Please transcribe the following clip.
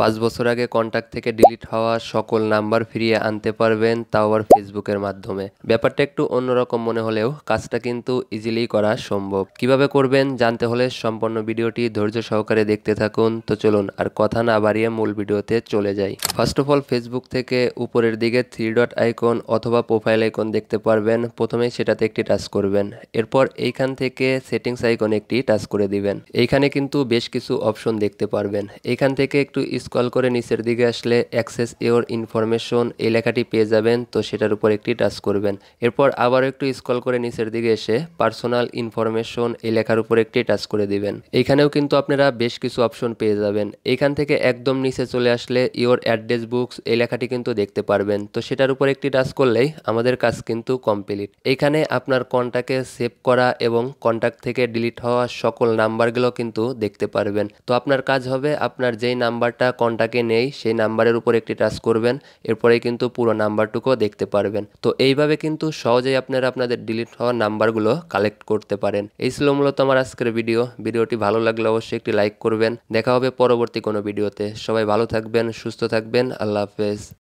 পাঁচ বছর আগে কন্ট্যাক্ট থেকে ডিলিট হওয়া সকল নাম্বার ফিরিয়ে আনতে পারবেন তাও আবার ফেসবুকের মাধ্যমে ব্যাপারটা একটু অন্যরকম মনে হলেও কাজটা কিন্তু ইজিলি করা সম্ভব কিভাবে করবেন জানতে হলে সম্পূর্ণ ভিডিওটি ধৈর্য সহকারে দেখতে থাকুন তো চলুন আর কথা না বাড়িয়ে মূল ভিডিওতে চলে যাই ফার্স্ট অফ অল ফেসবুক থেকে উপরের দিকে থ্রি ডট আইকন অথবা প্রোফাইল আইকন দেখতে পারবেন প্রথমেই সেটাতে একটি টাচ করবেন এরপর এইখান থেকে সেটিংস আইকন একটি টাচ করে দিবেন এইখানে কিন্তু বেশ কিছু অপশন দেখতে পারবেন এইখান থেকে একটু স্কল করে নিচের দিকে আসলে অ্যাক্সেস ইওর ইনফরমেশন এই লেখাটি পেয়ে যাবেন তো সেটার উপর একটি টাচ করবেন এরপর আবারও একটু স্কল করে নিচের দিকে এসে পার্সোনাল ইনফরমেশন এই লেখার উপর একটি টাচ করে দিবেন এখানেও কিন্তু আপনারা বেশ কিছু অপশন পেয়ে যাবেন এখান থেকে একদম নিচে চলে আসলে ইওর অ্যাড্রেস বুকস এই লেখাটি কিন্তু দেখতে পারবেন তো সেটার উপর একটি টাচ করলেই আমাদের কাজ কিন্তু কমপ্লিট এখানে আপনার কন্ট্যাক্টে সেভ করা এবং কন্ট্যাক্ট থেকে ডিলিট হওয়া সকল নাম্বারগুলো কিন্তু দেখতে পারবেন তো আপনার কাজ হবে আপনার যেই নাম্বারটা নাম্বারটা কন্টাকে নেই সেই নাম্বারের উপর একটি টাচ করবেন এরপরে কিন্তু পুরো নাম্বারটুকুও দেখতে পারবেন তো এইভাবে কিন্তু সহজেই আপনারা আপনাদের ডিলিট হওয়া নাম্বারগুলো কালেক্ট করতে পারেন এই ছিল মূলত আমার আজকের ভিডিও ভিডিওটি ভালো লাগলে অবশ্যই একটি লাইক করবেন দেখা হবে পরবর্তী কোনো ভিডিওতে সবাই ভালো থাকবেন সুস্থ থাকবেন আল্লাহ হাফেজ